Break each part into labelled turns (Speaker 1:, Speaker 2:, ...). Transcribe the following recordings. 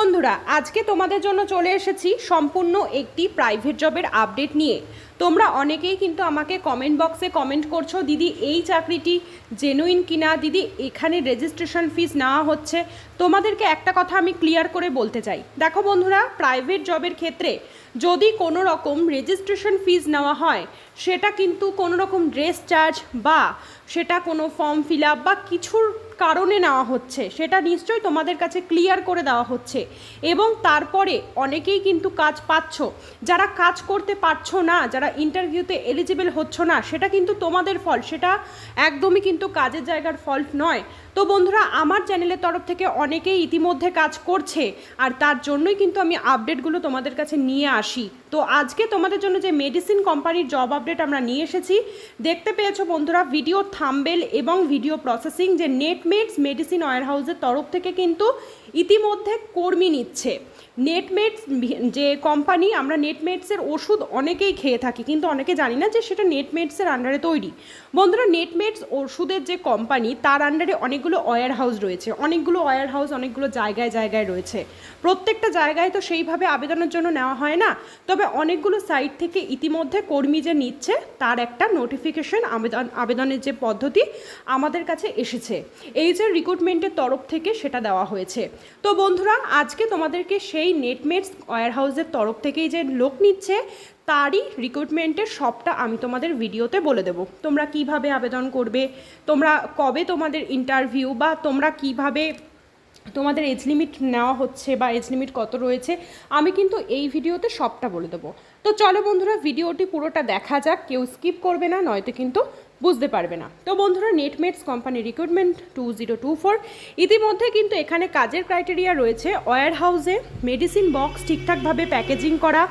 Speaker 1: বন্ধুরা আজকে তোমাদের জন্য চলে এসেছি সম্পূর্ণ একটি প্রাইভেট জবের আপডেট নিয়ে তোমরা অনেকেই কিন্তু আমাকে কমেন্ট বক্সে কমেন্ট করছো দিদি এই চাকরিটি জেনুইন কিনা দিদি এখানে রেজিস্ট্রেশন ফিস নেওয়া হচ্ছে তোমাদেরকে একটা কথা আমি ক্লিয়ার করে বলতে চাই দেখো বন্ধুরা প্রাইভেট জবের ক্ষেত্রে যদি কোনো রকম রেজিস্ট্রেশন ফিজ নেওয়া হয় সেটা কিন্তু কোনো রকম ড্রেস চার্জ বা সেটা কোনো ফর্ম ফিল আপ বা কিছুর কারণে নেওয়া হচ্ছে সেটা নিশ্চয়ই তোমাদের কাছে ক্লিয়ার করে দেওয়া হচ্ছে এবং তারপরে অনেকেই কিন্তু কাজ পাচ্ছ যারা কাজ করতে পারছো না যারা ইন্টারভিউতে এলিজিবেল হচ্ছ না সেটা কিন্তু তোমাদের ফল সেটা একদমই কিন্তু কাজের জায়গার ফল্ট নয় তো বন্ধুরা আমার চ্যানেলের তরফ থেকে অনেকেই ইতিমধ্যে কাজ করছে আর তার জন্যই কিন্তু আমি আপডেটগুলো তোমাদের কাছে নিয়ে আসি তো আজকে তোমাদের জন্য যে মেডিসিন কোম্পানির জব আপডেট আমরা নিয়ে এসেছি দেখতে পেয়েছো বন্ধুরা ভিডিও থাম্বেল এবং ভিডিও প্রসেসিং যে নেটমেটস মেডিসিন ওয়ার হাউসের তরফ থেকে কিন্তু ইতিমধ্যে কর্মী নিচ্ছে নেটমেটস যে কোম্পানি আমরা নেটমেটসের ওষুধ অনেকেই খেয়ে থাকি কিন্তু অনেকে জানি না যে সেটা নেটমেটসের আন্ডারে তৈরি বন্ধুরা নেটমেটস ওষুধের যে কোম্পানি তার আন্ডারে অনেকগুলো ওয়ার হাউস রয়েছে অনেকগুলো ওয়ার হাউস অনেকগুলো জায়গায় জায়গায় রয়েছে প্রত্যেকটা জায়গায় তো সেইভাবে আবেদনের জন্য নেওয়া হয় না তবে তবে অনেকগুলো সাইট থেকে ইতিমধ্যে কর্মী যে নিচ্ছে তার একটা নোটিফিকেশন আবেদন আবেদনের যে পদ্ধতি আমাদের কাছে এসেছে এই যে রিক্রুটমেন্টের তরফ থেকে সেটা দেওয়া হয়েছে তো বন্ধুরা আজকে তোমাদেরকে সেই নেটমেটস হাউসের তরফ থেকেই যে লোক নিচ্ছে তারই রিক্রুটমেন্টের সবটা আমি তোমাদের ভিডিওতে বলে দেব তোমরা কিভাবে আবেদন করবে তোমরা কবে তোমাদের ইন্টারভিউ বা তোমরা কিভাবে তোমাদের এজ লিমিট নেওয়া হচ্ছে বা এজ লিমিট কত রয়েছে আমি কিন্তু এই ভিডিওতে সবটা বলে দেবো তো চলো বন্ধুরা ভিডিওটি পুরোটা দেখা যাক কেউ স্কিপ করবে না নয়তো কিন্তু বুঝতে পারবে না তো বন্ধুরা Netmeds company recruitment two zero two four ইতিমধ্যে কিন্তু এখানে কাজের ক্রাইটেরিয়া রয়েছে ওয়ার হাউসে মেডিসিন বক্স ঠিকঠাকভাবে প্যাকেজিং করা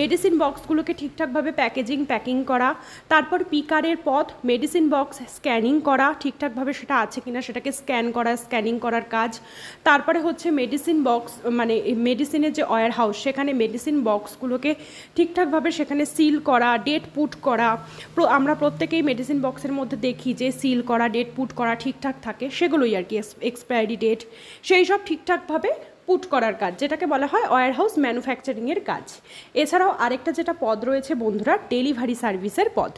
Speaker 1: মেডিসিন বক্সগুলোকে ঠিকঠাকভাবে প্যাকেজিং প্যাকিং করা তারপর পিকারের পথ মেডিসিন বক্স স্ক্যানিং করা ঠিকঠাকভাবে সেটা আছে কিনা সেটাকে স্ক্যান করা স্ক্যানিং করার কাজ তারপরে হচ্ছে মেডিসিন বক্স মানে মেডিসিনের যে অয়ার হাউস সেখানে মেডিসিন বক্সগুলোকে ঠিকঠাকভাবে সেখানে সিল করা ডেট পুট করা আমরা প্রত্যেকেই মেডিসিন বক্সের মধ্যে দেখি যে সিল করা ডেট পুট করা ঠিকঠাক থাকে সেগুলোই আর কি এক্সপায়ারি ডেট সেই সব ঠিকঠাকভাবে পুট করার কাজ যেটাকে বলা হয় ওয়ার হাউস ম্যানুফ্যাকচারিংয়ের কাজ এছাড়াও আরেকটা যেটা পদ রয়েছে বন্ধুরা ডেলিভারি সার্ভিসের পদ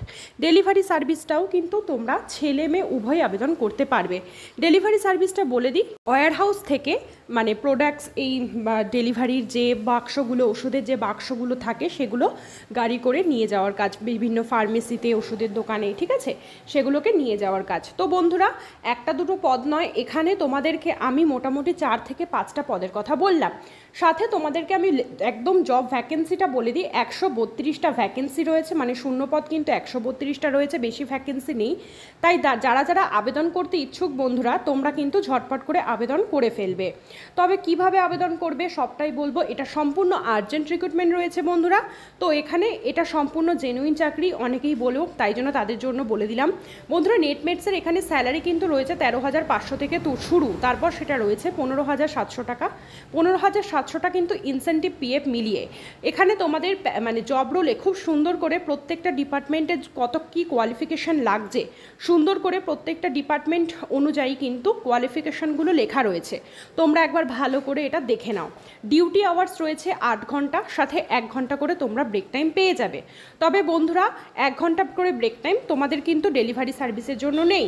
Speaker 1: ডেলিভারি সার্ভিসটাও কিন্তু তোমরা ছেলে মেয়ে উভয় আবেদন করতে পারবে ডেলিভারি সার্ভিসটা বলে দিই ওয়ার হাউস থেকে মানে প্রোডাক্টস এই ডেলিভারির যে বাক্সগুলো ওষুধের যে বাক্সগুলো থাকে সেগুলো গাড়ি করে নিয়ে যাওয়ার কাজ বিভিন্ন ফার্মেসিতে ওষুধের দোকানে ঠিক আছে সেগুলোকে নিয়ে যাওয়ার কাজ তো বন্ধুরা একটা দুটো পদ নয় এখানে তোমাদেরকে আমি মোটামুটি চার থেকে পাঁচটা পদের কথা বললাম সাথে তোমাদেরকে আমি একদম জব ভ্যাকেন্সিটা বলে দিই একশো বত্রিশটা ভ্যাকেন্সি রয়েছে মানে শূন্যপদ কিন্তু একশো বত্রিশটা রয়েছে বেশি ভ্যাকেন্সি নেই তাই যারা যারা আবেদন করতে ইচ্ছুক বন্ধুরা তোমরা কিন্তু ঝটপট করে আবেদন করে ফেলবে তবে কিভাবে আবেদন করবে সবটাই বলবো এটা সম্পূর্ণ আর্জেন্ট রিক্রুটমেন্ট রয়েছে বন্ধুরা তো এখানে এটা সম্পূর্ণ জেনুইন চাকরি অনেকেই বলেও তাই জন্য তাদের জন্য বলে দিলাম বন্ধুরা নেটমেটসের এখানে স্যালারি কিন্তু রয়েছে তেরো হাজার পাঁচশো থেকে তো শুরু তারপর সেটা রয়েছে পনেরো হাজার সাতশো টাকা পনেরো হাজার সাতশোটা কিন্তু ইনসেন্টিভ পিএফ মিলিয়ে এখানে তোমাদের মানে জব রোলে খুব সুন্দর করে প্রত্যেকটা ডিপার্টমেন্টে কত কী কোয়ালিফিকেশান লাগছে সুন্দর করে প্রত্যেকটা ডিপার্টমেন্ট অনুযায়ী কিন্তু কোয়ালিফিকেশানগুলো লেখা রয়েছে তোমরা একবার ভালো করে এটা দেখে নাও ডিউটি আওয়ার্স রয়েছে আট ঘন্টা সাথে এক ঘন্টা করে তোমরা ব্রেক টাইম পেয়ে যাবে তবে বন্ধুরা এক ঘন্টা করে ব্রেক টাইম তোমাদের কিন্তু ডেলিভারি সার্ভিসের জন্য নেই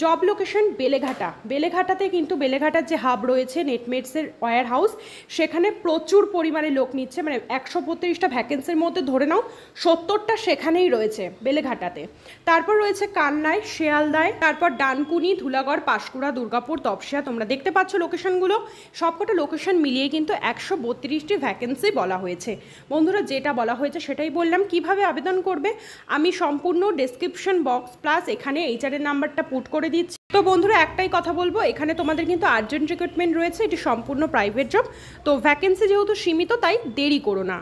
Speaker 1: জব লোকেশন বেলেঘাটা বেলেঘাটাতে কিন্তু বেলেঘাটার যে হাব রয়েছে নেটমেটসের ওয়ার হাউস সেখানে প্রচুর পরিমাণে লোক নিচ্ছে মানে একশো বত্রিশটা ভ্যাকেন্সির মধ্যে ধরে নাও সত্তরটা সেখানেই রয়েছে বেলেঘাটাতে তারপর রয়েছে কান্নায় শেয়ালদায় তারপর ডানকুনি ধুলাগড় পাশকুড়া দুর্গাপুর তপসিয়া তোমরা দেখতে পাচ্ছ লোকেশনগুলো সবকটা লোকেশন মিলিয়ে কিন্তু একশো বত্রিশটি ভ্যাকেন্সি বলা হয়েছে বন্ধুরা যেটা বলা হয়েছে সেটাই বললাম কিভাবে আবেদন করবে আমি সম্পূর্ণ ডেসক্রিপশন বক্স প্লাস এখানে এইচআরের নাম্বারটা পুট করে করে দিচ্ছি তো বন্ধুরা একটাই কথা বলবো এখানে তোমাদের কিন্তু আর্জেন্ট রিক্রুটমেন্ট রয়েছে এটি সম্পূর্ণ প্রাইভেট জব তো ভ্যাকেন্সি যেহেতু সীমিত তাই দেরি করো না